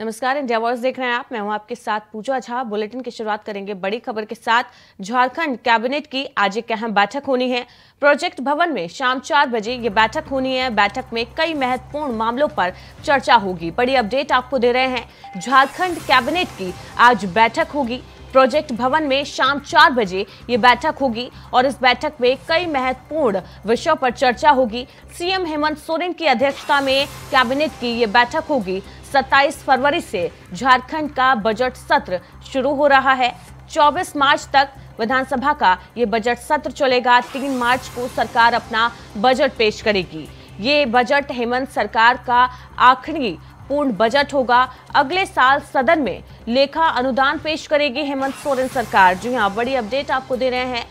नमस्कार India voice देख रहे हैं आप मैं हूं आपके साथ पूजा झा बुलेटिन की शुरुआत करेंगे बड़ी खबर के साथ झारखंड कैबिनेट की आज एक अहम बैठक होनी है प्रोजेक्ट भवन में शाम चार बजे ये बैठक होनी है बैठक में कई महत्वपूर्ण मामलों पर चर्चा होगी बड़ी अपडेट आपको दे रहे हैं झारखंड कैबिनेट की आज बैठक होगी प्रोजेक्ट भवन में शाम चार बजे ये बैठक होगी और इस बैठक में कई महत्वपूर्ण विषयों पर चर्चा होगी सीएम हेमंत सोरेन की अध्यक्षता में कैबिनेट की ये बैठक होगी 27 फरवरी से झारखंड का बजट सत्र शुरू हो रहा है 24 मार्च तक विधानसभा का ये बजट सत्र चलेगा 3 मार्च को सरकार अपना बजट पेश करेगी ये बजट हेमंत सरकार का आखिरी पूर्ण बजट होगा अगले साल सदन में लेखा अनुदान पेश करेगी हेमंत सोरेन सरकार जी हाँ बड़ी अपडेट आपको दे रहे हैं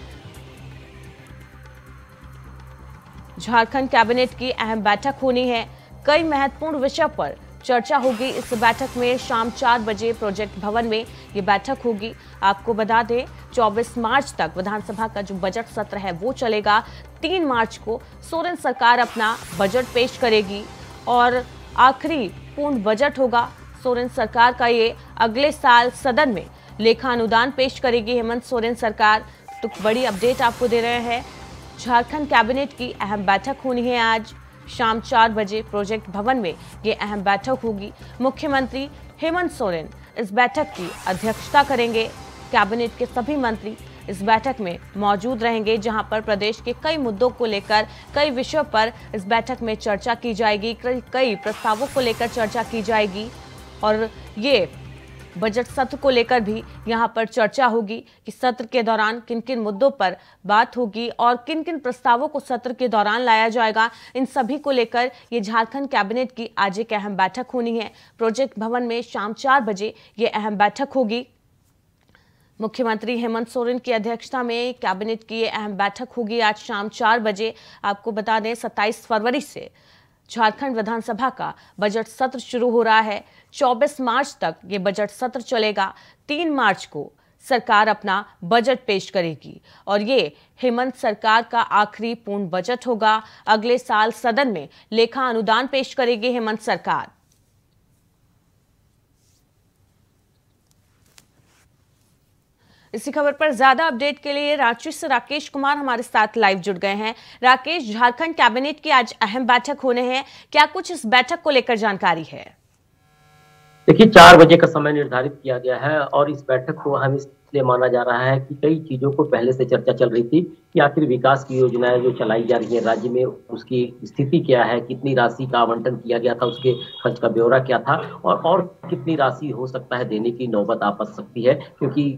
झारखंड कैबिनेट की अहम बैठक होनी है कई महत्वपूर्ण विषय पर चर्चा होगी इस बैठक में शाम चार बजे प्रोजेक्ट भवन में ये बैठक होगी आपको बता दें 24 मार्च तक विधानसभा का जो बजट सत्र है वो चलेगा तीन मार्च को सोरेन सरकार अपना बजट पेश करेगी और आखिरी पूर्ण बजट होगा सोरेन सरकार का ये अगले साल सदन में लेखानुदान पेश करेगी हेमंत सोरेन सरकार तो बड़ी अपडेट आपको दे रहे हैं झारखंड कैबिनेट की अहम बैठक होनी है आज शाम चार बजे प्रोजेक्ट भवन में ये अहम बैठक होगी मुख्यमंत्री हेमंत सोरेन इस बैठक की अध्यक्षता करेंगे कैबिनेट के सभी मंत्री इस बैठक में मौजूद रहेंगे जहां पर प्रदेश के कई मुद्दों को लेकर कई विषयों पर इस बैठक में चर्चा की जाएगी कई प्रस्तावों को लेकर चर्चा की जाएगी और ये बजट सत्र को लेकर भी यहां पर चर्चा होगी कि सत्र के दौरान किन किन मुद्दों पर बात होगी और किन किन प्रस्तावों को सत्र के दौरान लाया जाएगा इन सभी को लेकर ये झारखंड कैबिनेट की आज एक अहम बैठक होनी है प्रोजेक्ट भवन में शाम चार बजे ये अहम बैठक होगी मुख्यमंत्री हेमंत सोरेन की अध्यक्षता में कैबिनेट की अहम बैठक होगी आज शाम चार बजे आपको बता दें सत्ताईस फरवरी से झारखंड विधानसभा का बजट सत्र शुरू हो रहा है 24 मार्च तक ये बजट सत्र चलेगा 3 मार्च को सरकार अपना बजट पेश करेगी और ये हेमंत सरकार का आखिरी पूर्ण बजट होगा अगले साल सदन में लेखा अनुदान पेश करेगी हेमंत सरकार इसी खबर पर ज्यादा अपडेट के लिए रांची से राकेश कुमार हमारे साथ लाइव जुड़ गए हैं राकेश झारखंड कैबिनेट की आज अहम बैठक होने हैं क्या कुछ इस बैठक को लेकर जानकारी है देखिए चार बजे का समय निर्धारित किया गया है और इस बैठक को हम इस इसलिए माना जा रहा है कि कई चीज़ों को पहले से चर्चा चल रही थी कि आखिर विकास की योजनाएं जो चलाई जा रही है राज्य में उसकी स्थिति क्या है कितनी राशि का आवंटन किया गया था उसके खर्च का ब्यौरा क्या था और और कितनी राशि हो सकता है देने की नौबत आ सकती है क्योंकि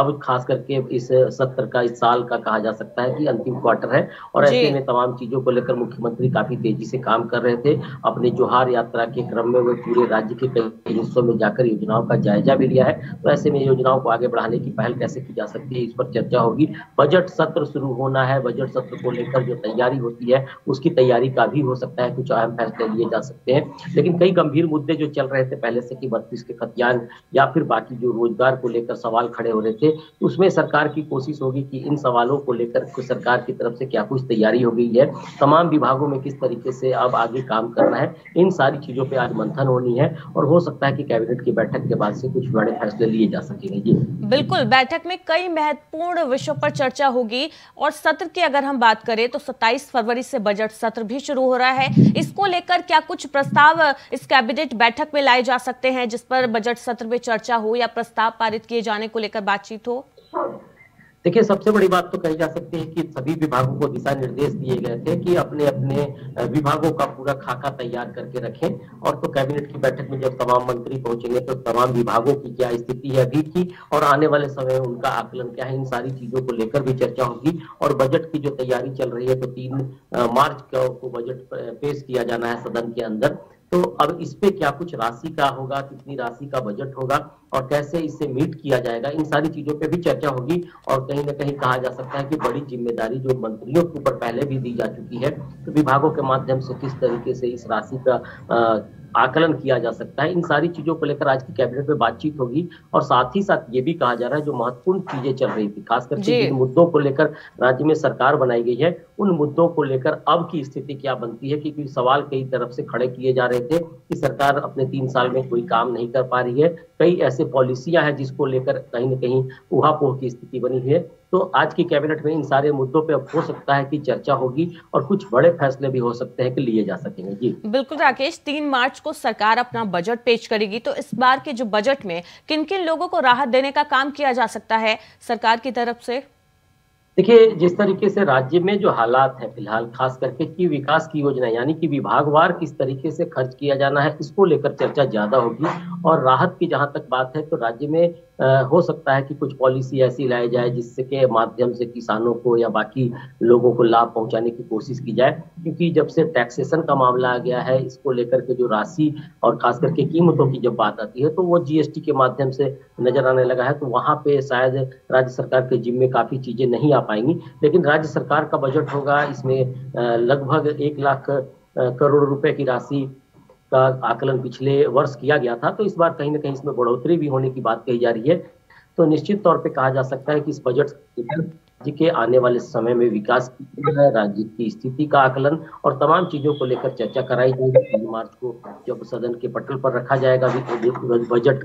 अब खास करके इस सत्र का इस साल का कहा जा सकता है कि अंतिम क्वार्टर है और ऐसे में तमाम चीज़ों को लेकर मुख्यमंत्री काफी तेजी से काम कर रहे थे अपने जोहार यात्रा के क्रम में वे पूरे राज्य के कई हिस्सों में जाकर योजनाओं का जायजा भी लिया है तो ऐसे में योजनाओं को आगे बढ़ाने की पहल कैसे की जा सकती है इस पर चर्चा होगी बजट सत्र शुरू होना है बजट सत्र को लेकर जो तैयारी होती है उसकी तैयारी का भी हो सकता है कुछ अहम फैसले लिए जा सकते हैं लेकिन कई गंभीर मुद्दे जो चल रहे थे पहले से कि बत्तीस के खतियान या फिर बाकी जो रोजगार को लेकर सवाल खड़े हो रहे थे उसमें सरकार की कोशिश होगी कि इन सवालों को लेकर सरकार की तरफ से क्या कुछ तैयारी हो गई है तमाम विभागों में किस तरीके से अब आगे काम करना है इन सारी चीजों पर आज मंथन होनी है और हो सकता है कि कैबिनेट की बैठक के बाद से कुछ बड़े फैसले लिए जा सकेंगे जी बिल्कुल बैठक में कई महत्वपूर्ण विषयों पर चर्चा होगी और सत्र की अगर हम बात करें तो 27 फरवरी से बजट सत्र भी शुरू हो रहा है इसको लेकर क्या कुछ प्रस्ताव इस कैबिनेट बैठक में लाए जा सकते हैं जिस पर बजट सत्र में चर्चा हो या प्रस्ताव पारित किए जाने को लेकर बातचीत हो देखिए सबसे बड़ी बात तो कही जा सकती है कि सभी विभागों को दिशा निर्देश दिए गए थे कि अपने अपने विभागों का पूरा खाका तैयार करके रखें और तो कैबिनेट की बैठक में जब तमाम मंत्री पहुंचेंगे तो तमाम विभागों की क्या स्थिति है अभी की और आने वाले समय में उनका आकलन क्या है इन सारी चीजों को लेकर भी चर्चा होगी और बजट की जो तैयारी चल रही है तो तीन मार्च को बजट पेश किया जाना है सदन के अंदर तो अब इस पे क्या कुछ राशि का होगा कितनी राशि का बजट होगा और कैसे इससे मीट किया जाएगा इन सारी चीजों पे भी चर्चा होगी और कहीं ना कहीं कहा जा सकता है कि बड़ी जिम्मेदारी जो मंत्रियों के ऊपर पहले भी दी जा चुकी है तो विभागों के माध्यम से किस तरीके से इस राशि का आ, आकलन किया जा सकता है इन सारी चीजों को लेकर आज की कैबिनेट में बातचीत होगी और साथ ही साथ ये भी कहा जा रहा है जो महत्वपूर्ण चीजें चल रही थी खास करके जिन मुद्दों को लेकर राज्य में सरकार बनाई गई है उन मुद्दों को लेकर अब की स्थिति क्या बनती है क्योंकि सवाल कई तरफ से खड़े किए जा रहे थे कि सरकार अपने तीन साल में कोई काम नहीं कर पा रही है कई ऐसे ऐसे पॉलिसियां हैं जिसको लेकर कहीं ना कहीं उहापोह की स्थिति बनी है तो आज की कैबिनेट में इन सारे मुद्दों पे अब हो सकता है कि चर्चा होगी और कुछ बड़े फैसले भी हो सकते हैं कि लिए जा सकेंगे जी बिल्कुल राकेश तीन मार्च को सरकार अपना बजट पेश करेगी तो इस बार के जो बजट में किन किन लोगों को राहत देने का काम किया जा सकता है सरकार की तरफ से देखिए जिस तरीके से राज्य में जो हालात है फिलहाल खास करके की विकास की योजना यानी कि विभागवार किस तरीके से खर्च किया जाना है इसको लेकर चर्चा ज्यादा होगी और राहत की जहां तक बात है तो राज्य में हो सकता है कि कुछ पॉलिसी ऐसी लाई जाए जिससे के माध्यम से किसानों को या बाकी लोगों को लाभ पहुंचाने की कोशिश की जाए क्योंकि जब से टैक्सेशन का मामला आ गया है इसको लेकर के जो राशि और खास करके कीमतों की जब बात आती है तो वो जीएसटी के माध्यम से नजर आने लगा है तो वहां पे शायद राज्य सरकार के जिम्मे काफी चीजें नहीं आ पाएंगी लेकिन राज्य सरकार का बजट होगा इसमें लगभग एक लाख करोड़ रुपए की राशि का आकलन पिछले वर्ष किया गया था तो इस बार कहीं ना कहीं इसमें बढ़ोतरी भी होने की बात कही जा रही है तो निश्चित तौर पर कहा जा सकता है कि इस बजट राज्य के आने वाले समय में विकास राज्य की स्थिति का आकलन और तमाम चीजों को लेकर चर्चा कराई जाएगी तीन मार्च को जब सदन के पटल पर रखा जाएगा बजट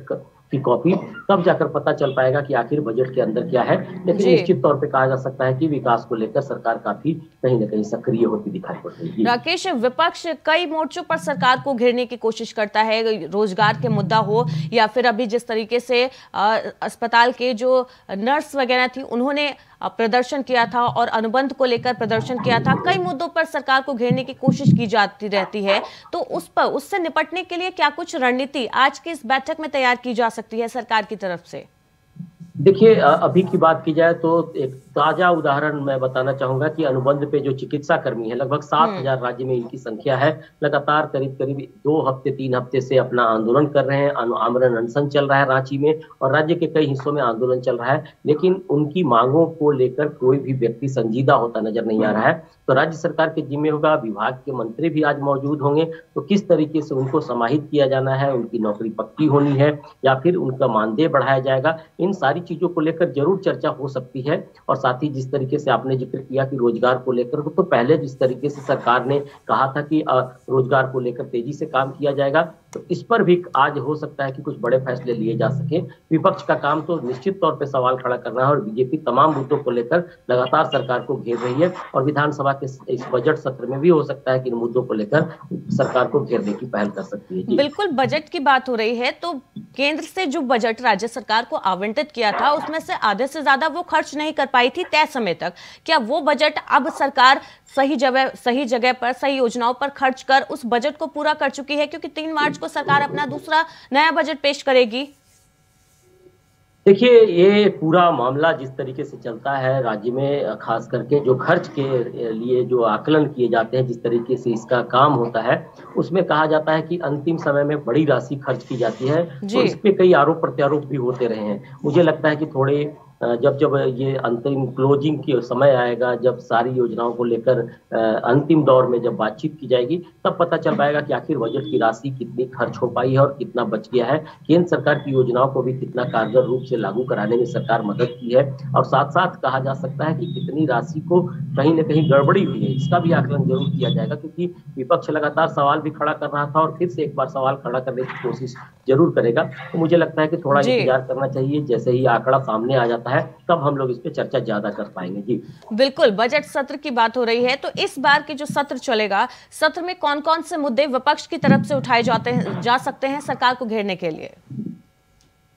की कॉपी तब जाकर पता चल पाएगा कि आखिर बजट के अंदर क्या है लेकिन निश्चित तौर पे कहा जा सकता है कि विकास को लेकर सरकार काफी कहीं ना कहीं सक्रिय होती दिखाई पड़ रही है राकेश विपक्ष कई मोर्चों पर सरकार को घेरने की कोशिश करता है रोजगार के मुद्दा हो या फिर अभी जिस तरीके से अस्पताल के जो नर्स वगैरह थी उन्होंने प्रदर्शन किया था और अनुबंध को लेकर प्रदर्शन किया था कई मुद्दों पर सरकार को घेरने की कोशिश की जाती रहती है तो उस पर उससे निपटने के लिए क्या कुछ रणनीति आज की इस बैठक में तैयार की जा सकती है सरकार की तरफ से देखिए अभी की बात की जाए तो एक ताजा उदाहरण मैं बताना चाहूंगा कि अनुबंध पे जो चिकित्सा कर्मी है लगभग सात हम्म। हजार राज्य में इनकी संख्या है लगातार करीब करीब दो हफ्ते तीन हफ्ते से अपना आंदोलन कर रहे हैं आमरण अनशन चल रहा है रांची में और राज्य के कई हिस्सों में आंदोलन चल रहा है लेकिन उनकी मांगों को लेकर कोई भी व्यक्ति संजीदा होता नजर नहीं आ रहा है हम्म। तो राज्य सरकार के जिम्मे होगा विभाग के मंत्री भी आज मौजूद होंगे तो किस तरीके से उनको समाहित किया जाना है उनकी नौकरी पक्की होनी है या फिर उनका मानदेय बढ़ाया जाएगा इन सारी चीजों को लेकर जरूर चर्चा हो सकती है और साथ ही जिस तरीके से आपने जिक्र किया कि रोजगार को लेकर तो पहले जिस तरीके से सरकार ने कहा था कि रोजगार को लेकर तेजी से काम किया जाएगा तो इस पर भी आज हो सकता है कि कुछ बड़े फैसले लिए जा सके विपक्ष का काम तो निश्चित तौर पे सवाल खड़ा करना है और बीजेपी तमाम मुद्दों को लेकर लगातार सरकार को घेर रही है और विधानसभा के इस बजट सत्र में भी हो सकता है कि इन मुद्दों को लेकर सरकार को घेरने की पहल कर सकती है बिल्कुल बजट की बात हो रही है तो केंद्र से जो बजट राज्य सरकार को आवंटित किया था उसमें से आधे से ज्यादा वो खर्च नहीं कर पाई थी तय समय तक क्या वो बजट अब सरकार सही जगह सही जगह पर सही योजनाओं पर खर्च कर उस बजट को पूरा कर चुकी है क्योंकि तीन मार्च को सरकार अपना दूसरा नया बजट पेश करेगी देखिए ये पूरा मामला जिस तरीके से चलता है राज्य में खास करके जो खर्च के लिए जो आकलन किए जाते हैं जिस तरीके से इसका काम होता है उसमें कहा जाता है कि अंतिम समय में बड़ी राशि खर्च की जाती है और इस पे कई आरोप प्रत्यारोप भी होते रहे हैं मुझे लगता है कि थोड़े जब जब ये अंतिम क्लोजिंग के समय आएगा जब सारी योजनाओं को लेकर अंतिम दौर में जब बातचीत की जाएगी तब पता चल पाएगा कि आखिर बजट की राशि कितनी खर्च हो पाई है और कितना बच गया है केंद्र सरकार की योजनाओं को भी कितना कारगर रूप से लागू कराने में सरकार मदद की है और साथ साथ कहा जा सकता है कि कितनी राशि को कहीं ना कहीं गड़बड़ी हुई है इसका भी आकलन जरूर किया जाएगा क्योंकि विपक्ष लगातार सवाल भी खड़ा कर रहा था और फिर से एक बार सवाल खड़ा करने की कोशिश जरूर करेगा तो मुझे लगता है कि थोड़ा इंतजार करना चाहिए जैसे ही आंकड़ा सामने आ जाता जाता है तब हम लोग इस पर चर्चा ज्यादा कर पाएंगे जी बिल्कुल बजट सत्र की बात हो रही है तो इस बार के जो सत्र चलेगा सत्र में कौन कौन से मुद्दे विपक्ष की तरफ से उठाए जाते हैं जा सकते हैं सरकार को घेरने के लिए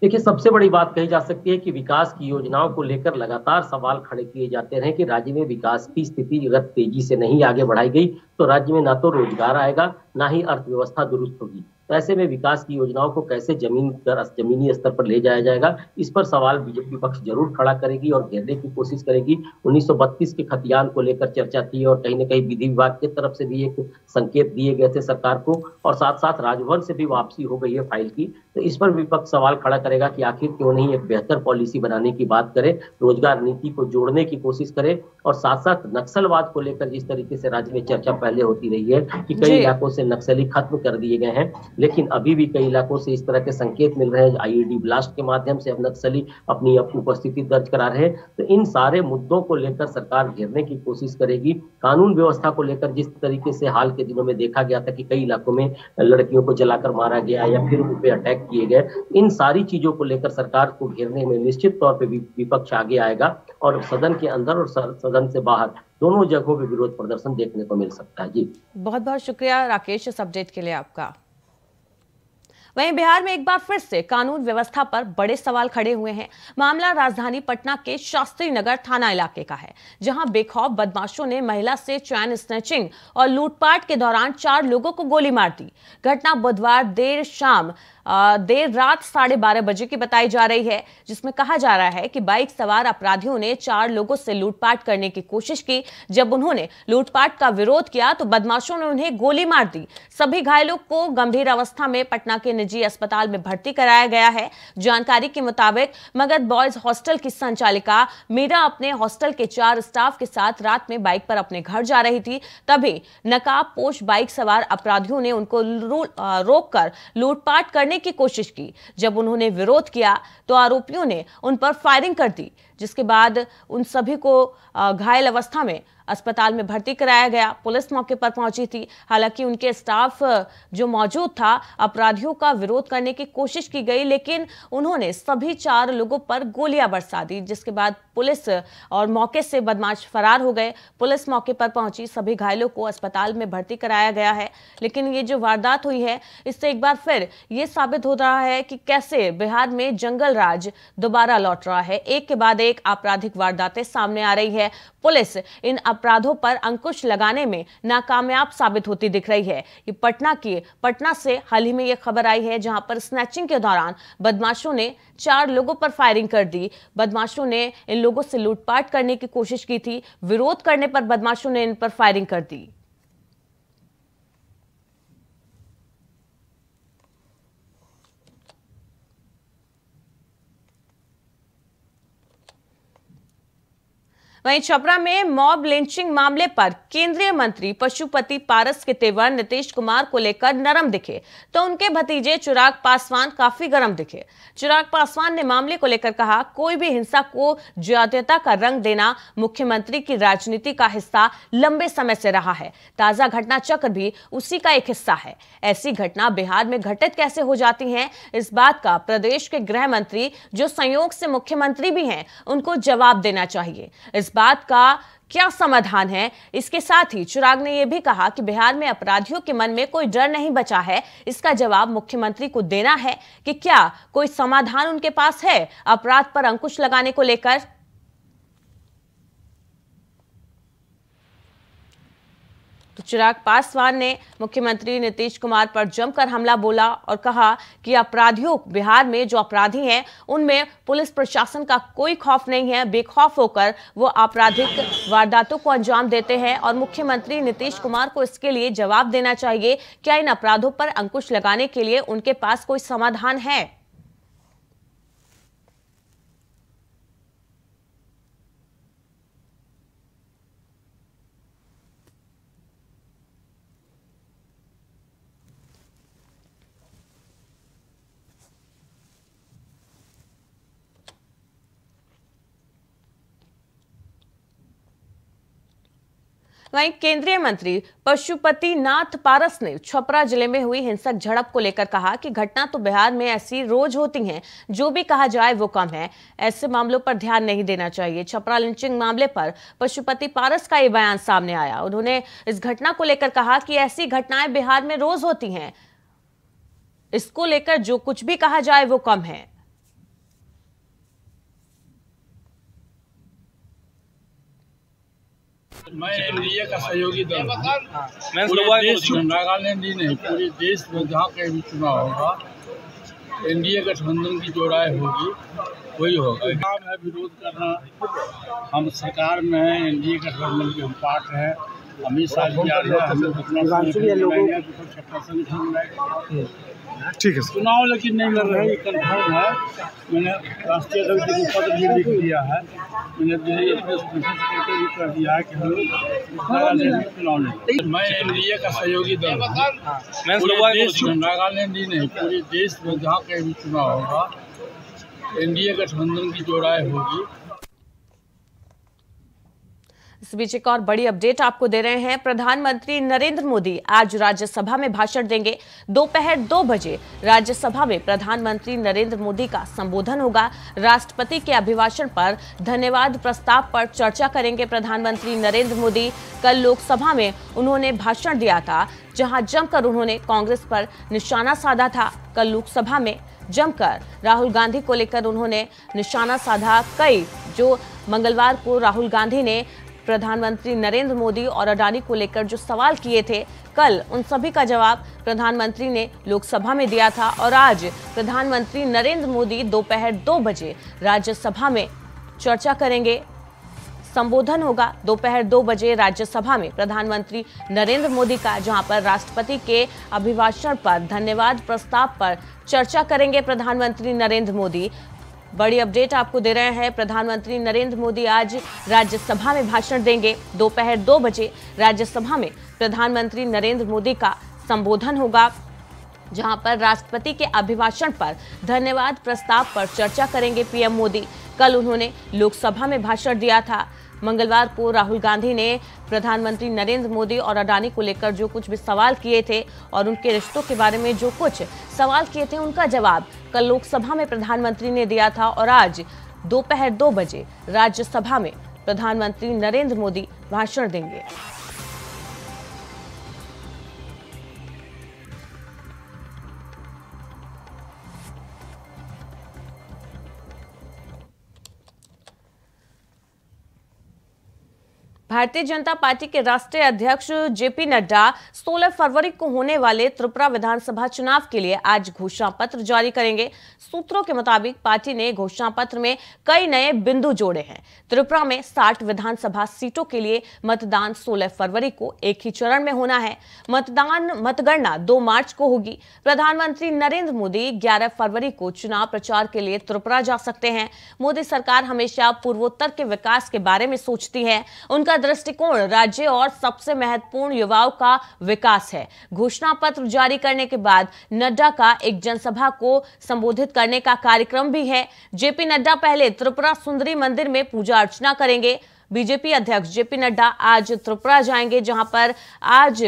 देखिए सबसे बड़ी बात कही जा सकती है कि विकास की योजनाओं को लेकर लगातार सवाल खड़े किए जाते रहे कि राज्य में विकास की स्थिति अगर तेजी से नहीं आगे बढ़ाई गई तो राज्य में ना तो रोजगार आएगा ना ही अर्थव्यवस्था दुरुस्त होगी तो ऐसे में विकास की योजनाओं को कैसे जमीन कर जमीनी स्तर पर ले जाया जाएगा इस पर सवाल बीजेपी पक्ष जरूर खड़ा करेगी और घेरने की कोशिश करेगी 1932 के खतियान को लेकर चर्चा थी और कहीं ना कहीं विधि विभाग की तरफ से भी एक संकेत दिए गए थे सरकार को और साथ साथ राजभवन से भी वापसी हो गई है फाइल की तो इस पर विपक्ष सवाल खड़ा करेगा कि आखिर क्यों नहीं एक बेहतर पॉलिसी बनाने की बात करे रोजगार नीति को जोड़ने की कोशिश करे और साथ साथ नक्सलवाद को लेकर जिस तरीके से राज्य में चर्चा पहले होती रही है कि कई इलाकों से नक्सली खत्म कर दिए गए हैं लेकिन अभी भी कई इलाकों से इस तरह के संकेत मिल रहे हैं आईईडी ब्लास्ट e के माध्यम से अब नक्सली अपनी उपस्थिति दर्ज करा रहे हैं तो इन सारे मुद्दों को लेकर सरकार घेरने की कोशिश करेगी कानून व्यवस्था को लेकर जिस तरीके से हाल के दिनों में देखा गया था कि कई इलाकों में लड़कियों को जलाकर मारा गया या फिर उन पर अटैक किए गए इन सारी चीजों को लेकर सरकार को घेरने में निश्चित तौर पर विपक्ष आगे आएगा और सदन के अंदर और सदन से बाहर दोनों जगहों पर विरोध प्रदर्शन देखने को मिल सकता है जी बहुत बहुत शुक्रिया राकेश इस अपडेट के लिए आपका वहीं बिहार में एक बार फिर से कानून व्यवस्था पर बड़े सवाल खड़े हुए हैं मामला राजधानी पटना के शास्त्री नगर थाना इलाके का है जहां बेखौफ बदमाशों ने महिला से चैन स्नेचिंग और लूटपाट के दौरान चार लोगों को गोली मार दी घटना बुधवार देर शाम देर रात साढ़े बारह बजे की बताई जा रही है जिसमें कहा जा रहा है कि बाइक सवार अपराधियों ने चार लोगों से लूटपाट करने की कोशिश की जब उन्होंने लूटपाट का विरोध किया तो बदमाशों ने उन्हें गोली मार दी सभी घायलों को गंभीर अवस्था में पटना के निजी अस्पताल में भर्ती कराया गया है जानकारी के मुताबिक मगध बॉयज हॉस्टल की संचालिका मीरा अपने हॉस्टल के चार स्टाफ के साथ रात में बाइक पर अपने घर जा रही थी तभी नकाब बाइक सवार अपराधियों ने उनको रोक कर लूटपाट करने की कोशिश की जब उन्होंने विरोध किया तो आरोपियों ने उन पर फायरिंग कर दी जिसके बाद उन सभी को घायल अवस्था में अस्पताल में भर्ती कराया गया पुलिस मौके पर पहुंची थी हालांकि उनके स्टाफ जो मौजूद था अपराधियों का विरोध करने की कोशिश की गई लेकिन उन्होंने सभी चार लोगों पर गोलियां बरसा दी जिसके बाद पुलिस और मौके से बदमाश फरार हो गए पुलिस मौके पर पहुंची सभी घायलों को अस्पताल में भर्ती कराया गया है लेकिन ये जो वारदात हुई है इससे एक बार फिर ये साबित हो रहा है कि कैसे बिहार में जंगल राज दोबारा लौट रहा है एक के बाद एक अनेक आपराधिक वारदातें सामने आ रही है पुलिस इन अपराधों पर अंकुश लगाने में नाकामयाब साबित होती दिख रही है ये पटना की पटना से हाल ही में ये खबर आई है जहां पर स्नैचिंग के दौरान बदमाशों ने चार लोगों पर फायरिंग कर दी बदमाशों ने इन लोगों से लूटपाट करने की कोशिश की थी विरोध करने पर बदमाशों ने इन पर फायरिंग कर दी वहीं छपरा में मॉब लिंचिंग मामले पर केंद्रीय मंत्री पशुपति पारस के तेवर नीतीश कुमार को लेकर नरम दिखे तो उनके भतीजे चिराग पासवान काफी गरम दिखे चिराग पासवान ने मामले को लेकर कहा कोई भी हिंसा को ज्यादाता का रंग देना मुख्यमंत्री की राजनीति का हिस्सा लंबे समय से रहा है ताजा घटना चक्र भी उसी का एक हिस्सा है ऐसी घटना बिहार में घटित कैसे हो जाती है इस बात का प्रदेश के गृह मंत्री जो संयोग से मुख्यमंत्री भी हैं उनको जवाब देना चाहिए इस बात का क्या समाधान है इसके साथ ही चिराग ने यह भी कहा कि बिहार में अपराधियों के मन में कोई डर नहीं बचा है इसका जवाब मुख्यमंत्री को देना है कि क्या कोई समाधान उनके पास है अपराध पर अंकुश लगाने को लेकर चिराग पासवान ने मुख्यमंत्री नीतीश कुमार पर जमकर हमला बोला और कहा कि अपराधियों बिहार में जो अपराधी हैं उनमें पुलिस प्रशासन का कोई खौफ नहीं है बेखौफ होकर वो आपराधिक वारदातों को अंजाम देते हैं और मुख्यमंत्री नीतीश कुमार को इसके लिए जवाब देना चाहिए क्या इन अपराधों पर अंकुश लगाने के लिए उनके पास कोई समाधान है वहीं केंद्रीय मंत्री पशुपति नाथ पारस ने छपरा जिले में हुई हिंसक झड़प को लेकर कहा कि घटना तो बिहार में ऐसी रोज होती हैं जो भी कहा जाए वो कम है ऐसे मामलों पर ध्यान नहीं देना चाहिए छपरा लिंचिंग मामले पर पशुपति पारस का ये बयान सामने आया उन्होंने इस घटना को लेकर कहा कि ऐसी घटनाएं बिहार में रोज होती हैं इसको लेकर जो कुछ भी कहा जाए वो कम है मैं एनडीए का सहयोगी दल हूँ हाँ। नागालैंड ही नहीं पूरे देश में जहाँ कहीं भी चुनाव होगा एनडीए गठबंधन की जो राय होगी वही होगा काम है विरोध करना हम सरकार में हैं एनडीए गठबंधन के हम पार्ट हैं अमित शाह जी आ रहे हैं हम अपना तो अच्छा संगठन बनाएंगे ठीक है चुनाव लेकिन नहीं लड़ रहे हैं कन्फर्म है मैंने राष्ट्रीय अध्यक्ष जी को पत्र भी लिख दिया है मैंने दिल्ली है भी कर दिया है कि हम चुनाव नहीं मैं एन डी ए का सहयोगी दल हाँ। पूरे देश नागालैंड ही नहीं पूरे देश में जहाँ कहीं भी चुनाव होगा एन डी ए गठबंधन की जो राय होगी इस बीच एक और बड़ी अपडेट आपको दे रहे हैं प्रधानमंत्री नरेंद्र मोदी आज राज्यसभा में भाषण देंगे दोपहर दो बजे राज्यसभा में प्रधानमंत्री नरेंद्र मोदी का संबोधन होगा राष्ट्रपति के अभिभाषण पर धन्यवाद प्रस्ताव पर चर्चा करेंगे प्रधानमंत्री नरेंद्र मोदी कल लोकसभा में उन्होंने भाषण दिया था जहां जमकर उन्होंने कांग्रेस पर निशाना साधा था कल लोकसभा में जमकर राहुल गांधी को लेकर उन्होंने निशाना साधा कई जो मंगलवार को राहुल गांधी ने प्रधानमंत्री नरेंद्र मोदी और अडानी को लेकर जो सवाल किए थे कल उन सभी का जवाब प्रधानमंत्री ने लोकसभा में दिया था और आज प्रधानमंत्री नरेंद्र मोदी दोपहर दो, दो बजे राज्यसभा में चर्चा करेंगे संबोधन होगा दोपहर दो, दो बजे राज्यसभा में प्रधानमंत्री नरेंद्र मोदी का जहां पर राष्ट्रपति के अभिभाषण पर धन्यवाद प्रस्ताव पर चर्चा करेंगे प्रधानमंत्री नरेंद्र मोदी बड़ी अपडेट आपको दे रहे हैं प्रधानमंत्री नरेंद्र मोदी आज राज्यसभा में भाषण देंगे दोपहर दो, दो बजे राज्यसभा में प्रधानमंत्री नरेंद्र मोदी का संबोधन होगा जहां पर राष्ट्रपति के अभिभाषण पर धन्यवाद प्रस्ताव पर चर्चा करेंगे पीएम मोदी कल उन्होंने लोकसभा में भाषण दिया था मंगलवार को राहुल गांधी ने प्रधानमंत्री नरेंद्र मोदी और अडानी को लेकर जो कुछ भी सवाल किए थे और उनके रिश्तों के बारे में जो कुछ सवाल किए थे उनका जवाब कल लोकसभा में प्रधानमंत्री ने दिया था और आज दोपहर दो बजे राज्यसभा में प्रधानमंत्री नरेंद्र मोदी भाषण देंगे भारतीय जनता पार्टी के राष्ट्रीय अध्यक्ष जेपी नड्डा 16 फरवरी को होने वाले त्रिपुरा विधानसभा चुनाव के लिए आज घोषणा पत्र जारी करेंगे सूत्रों के मुताबिक पार्टी ने घोषणा पत्र में कई नए बिंदु जोड़े हैं त्रिपुरा में 60 विधानसभा सीटों के लिए मतदान 16 फरवरी को एक ही चरण में होना है मतदान मतगणना दो मार्च को होगी प्रधानमंत्री नरेंद्र मोदी ग्यारह फरवरी को चुनाव प्रचार के लिए त्रिपुरा जा सकते हैं मोदी सरकार हमेशा पूर्वोत्तर के विकास के बारे में सोचती है उनका दृष्टिकोण राज्य और सबसे महत्वपूर्ण युवाओं का विकास है घोषणा पत्र जारी करने के बाद नड्डा का एक जनसभा को संबोधित करने का कार्यक्रम भी है जेपी नड्डा पहले त्रिपुरा सुंदरी मंदिर में पूजा अर्चना करेंगे बीजेपी अध्यक्ष जेपी नड्डा आज त्रिपुरा जाएंगे जहां पर आज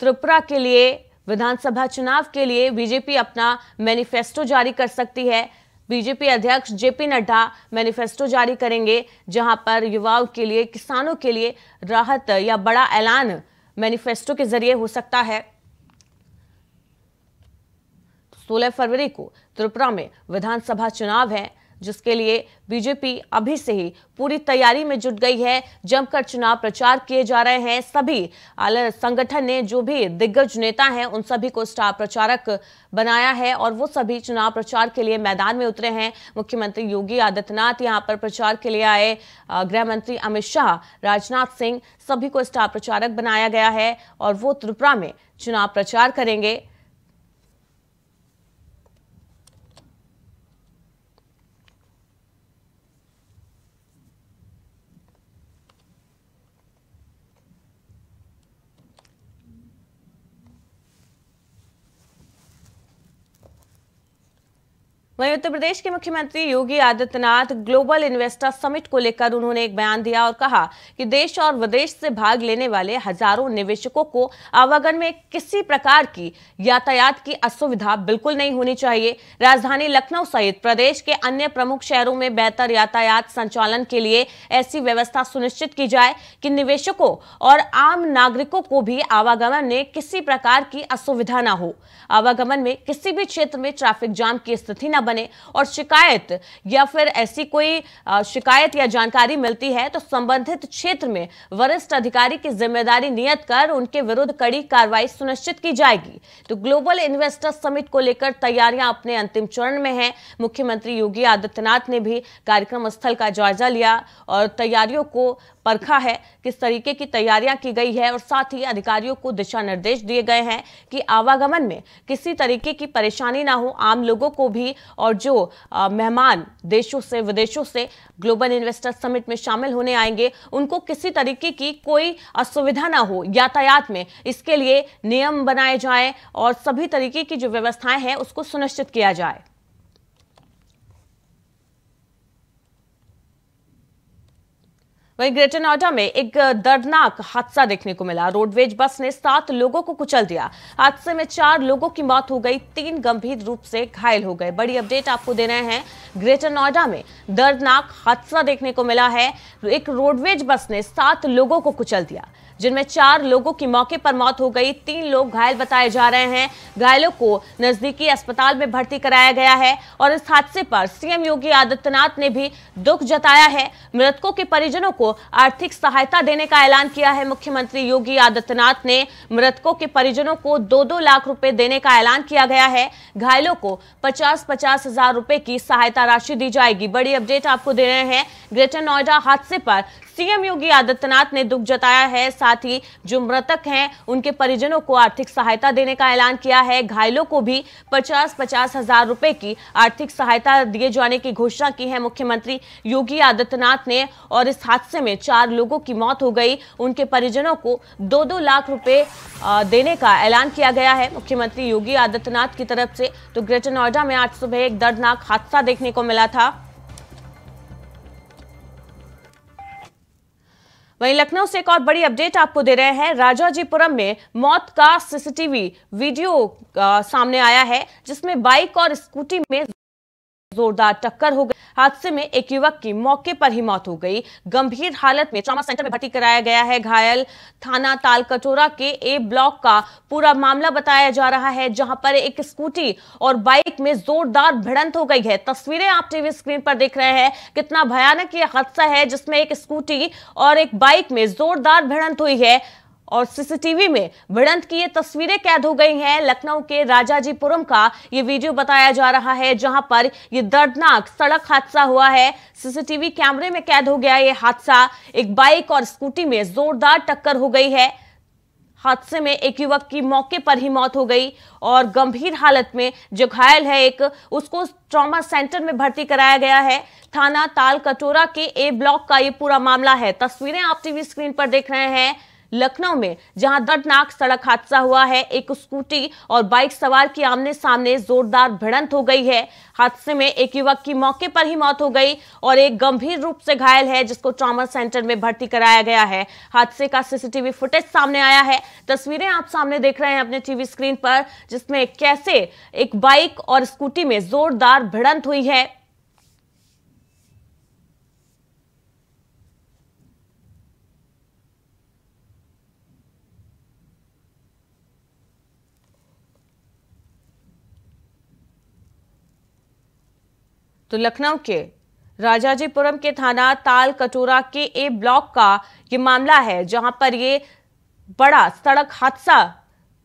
त्रिपुरा के लिए विधानसभा चुनाव के लिए बीजेपी अपना मैनिफेस्टो जारी कर सकती है बीजेपी अध्यक्ष जेपी नड्डा मैनिफेस्टो जारी करेंगे जहां पर युवाओं के लिए किसानों के लिए राहत या बड़ा ऐलान मैनिफेस्टो के जरिए हो सकता है 16 फरवरी को त्रिपुरा में विधानसभा चुनाव है जिसके लिए बीजेपी अभी से ही पूरी तैयारी में जुट गई है जमकर चुनाव प्रचार किए जा रहे हैं सभी संगठन ने जो भी दिग्गज नेता हैं उन सभी को स्टार प्रचारक बनाया है और वो सभी चुनाव प्रचार के लिए मैदान में उतरे हैं मुख्यमंत्री योगी आदित्यनाथ यहाँ पर प्रचार के लिए आए गृह मंत्री अमित शाह राजनाथ सिंह सभी को स्टार प्रचारक बनाया गया है और वो त्रिपुरा में चुनाव प्रचार करेंगे वहीं उत्तर प्रदेश के मुख्यमंत्री Yogi Adityanath global investor summit को लेकर उन्होंने एक बयान दिया और कहा कि देश और विदेश से भाग लेने वाले हजारों निवेशकों को आवागमन में किसी प्रकार की यातायात की असुविधा बिल्कुल नहीं होनी चाहिए राजधानी लखनऊ सहित प्रदेश के अन्य प्रमुख शहरों में बेहतर यातायात संचालन के लिए ऐसी व्यवस्था सुनिश्चित की जाए कि निवेशकों और आम नागरिकों को भी आवागमन में किसी प्रकार की असुविधा न हो आवागमन में किसी भी क्षेत्र में ट्रैफिक जाम की स्थिति न बने और शिकायत या फिर ऐसी कोई शिकायत या जानकारी मिलती है तो संबंधित क्षेत्र में वरिष्ठ अधिकारी की जिम्मेदारी नियत कर उनके विरुद्ध कड़ी कार्रवाई सुनिश्चित की जाएगी तो ग्लोबल इन्वेस्टर समिट को लेकर तैयारियां अपने अंतिम चरण में है मुख्यमंत्री योगी आदित्यनाथ ने भी कार्यक्रम स्थल का जायजा लिया और तैयारियों को परखा है किस तरीके की तैयारियां की गई है और साथ ही अधिकारियों को दिशा निर्देश दिए गए हैं कि आवागमन में किसी तरीके की परेशानी ना हो आम लोगों को भी और जो मेहमान देशों से विदेशों से ग्लोबल इन्वेस्टर समिट में शामिल होने आएंगे उनको किसी तरीके की कोई असुविधा ना हो यातायात में इसके लिए नियम बनाए जाए और सभी तरीके की जो व्यवस्थाएं हैं उसको सुनिश्चित किया जाए वहीं ग्रेटर नोएडा में एक दर्दनाक हादसा देखने को मिला रोडवेज बस ने सात लोगों को कुचल दिया हादसे में चार लोगों की मौत हो गई तीन गंभीर रूप से घायल हो गए बड़ी अपडेट आपको दे रहे हैं ग्रेटर नोएडा में दर्दनाक हादसा देखने को मिला है एक रोडवेज बस ने सात लोगों को कुचल दिया जिनमें चार लोगों की मौके पर मौत हो गई तीन लोग घायल बताए जा रहे हैं घायलों को नजदीकी अस्पताल में भर्ती कराया गया है और इस हादसे पर सीएम योगी आदित्यनाथ ने भी दुख जताया है मृतकों के परिजनों को आर्थिक सहायता देने का ऐलान किया है मुख्यमंत्री योगी आदित्यनाथ ने मृतकों के परिजनों को दो दो लाख रुपए देने का ऐलान किया गया है घायलों को पचास पचास हजार रुपए की सहायता राशि दी जाएगी बड़ी अपडेट आपको दे रहे हैं ग्रेटर नोएडा हादसे पर सीएम योगी आदित्यनाथ ने दुख जताया है साथ ही जो मृतक हैं उनके परिजनों को आर्थिक सहायता देने का ऐलान किया है घायलों को भी पचास पचास हजार रुपए की आर्थिक सहायता दिए जाने की घोषणा की है मुख्यमंत्री योगी आदित्यनाथ ने और इस हादसे में चार लोगों की मौत हो गई उनके परिजनों को दो दो लाख रुपए देने का ऐलान किया गया है मुख्यमंत्री योगी आदित्यनाथ की तरफ से तो ग्रेटर नोएडा में आज सुबह एक दर्दनाक हादसा देखने को मिला था वहीं लखनऊ से एक और बड़ी अपडेट आपको दे रहे हैं राजाजीपुरम में मौत का सीसीटीवी वीडियो आ, सामने आया है जिसमें बाइक और स्कूटी में जोरदार टक्कर हो गई हादसे में एक युवक की मौके पर ही मौत हो गई गंभीर हालत में ट्रामा सेंटर में भर्ती कराया गया है घायल थाना तालकटोरा के ए ब्लॉक का पूरा मामला बताया जा रहा है जहां पर एक स्कूटी और बाइक में जोरदार भिड़ंत हो गई है तस्वीरें आप टीवी स्क्रीन पर देख रहे हैं कितना भयानक ये हादसा है जिसमें एक स्कूटी और एक बाइक में जोरदार भिड़ंत हुई है और सीसीटीवी में भिड़ंत की ये तस्वीरें कैद हो गई हैं लखनऊ के राजाजीपुरम का ये वीडियो बताया जा रहा है जहां पर ये दर्दनाक सड़क हादसा हुआ है सीसीटीवी कैमरे में कैद हो गया ये हादसा एक बाइक और स्कूटी में जोरदार टक्कर हो गई है हादसे में एक युवक की मौके पर ही मौत हो गई और गंभीर हालत में जो घायल है एक उसको ट्रॉमा सेंटर में भर्ती कराया गया है थाना ताल कटोरा के ए ब्लॉक का ये पूरा मामला है तस्वीरें आप टीवी स्क्रीन पर देख रहे हैं लखनऊ में जहां दर्दनाक सड़क हादसा हुआ है एक स्कूटी और बाइक सवार की आमने सामने जोरदार भिड़ंत हो गई है हादसे में एक युवक की मौके पर ही मौत हो गई और एक गंभीर रूप से घायल है जिसको ट्रॉमा सेंटर में भर्ती कराया गया है हादसे का सीसीटीवी फुटेज सामने आया है तस्वीरें आप सामने देख रहे हैं अपने टीवी स्क्रीन पर जिसमें कैसे एक बाइक और स्कूटी में जोरदार भिड़ंत हुई है तो लखनऊ के राजाजीपुरम के थाना ताल कटोरा के ए ब्लॉक का ये मामला है जहां पर ये बड़ा सड़क हादसा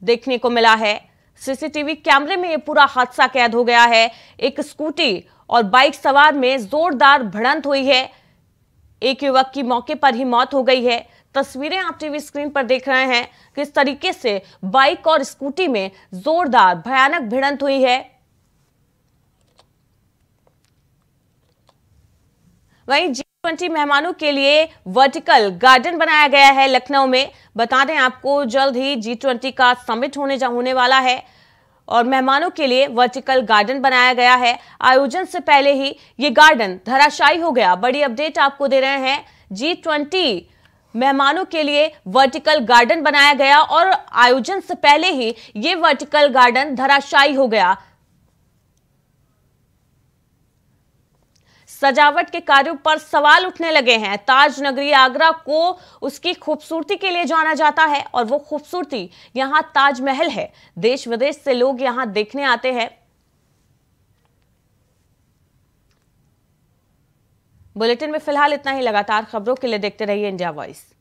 देखने को मिला है सीसीटीवी कैमरे में ये पूरा हादसा कैद हो गया है एक स्कूटी और बाइक सवार में जोरदार भिड़ंत हुई है एक युवक की मौके पर ही मौत हो गई है तस्वीरें आप टीवी स्क्रीन पर देख रहे हैं किस तरीके से बाइक और स्कूटी में जोरदार भयानक भिड़ंत हुई है वहीं जी ट्वेंटी मेहमानों के लिए वर्टिकल गार्डन बनाया गया है लखनऊ में बता दें आपको जल्द ही जी ट्वेंटी का समिट होने जा होने वाला है और मेहमानों के लिए वर्टिकल गार्डन बनाया गया है आयोजन से पहले ही ये गार्डन धराशायी हो गया बड़ी अपडेट आपको दे रहे हैं जी ट्वेंटी मेहमानों के लिए वर्टिकल गार्डन बनाया गया और आयोजन से पहले ही ये वर्टिकल गार्डन धराशायी हो गया सजावट के कार्यों पर सवाल उठने लगे हैं ताज नगरी आगरा को उसकी खूबसूरती के लिए जाना जाता है और वो खूबसूरती यहाँ ताजमहल है देश विदेश से लोग यहाँ देखने आते हैं बुलेटिन में फिलहाल इतना ही लगातार खबरों के लिए देखते रहिए इंडिया वॉइस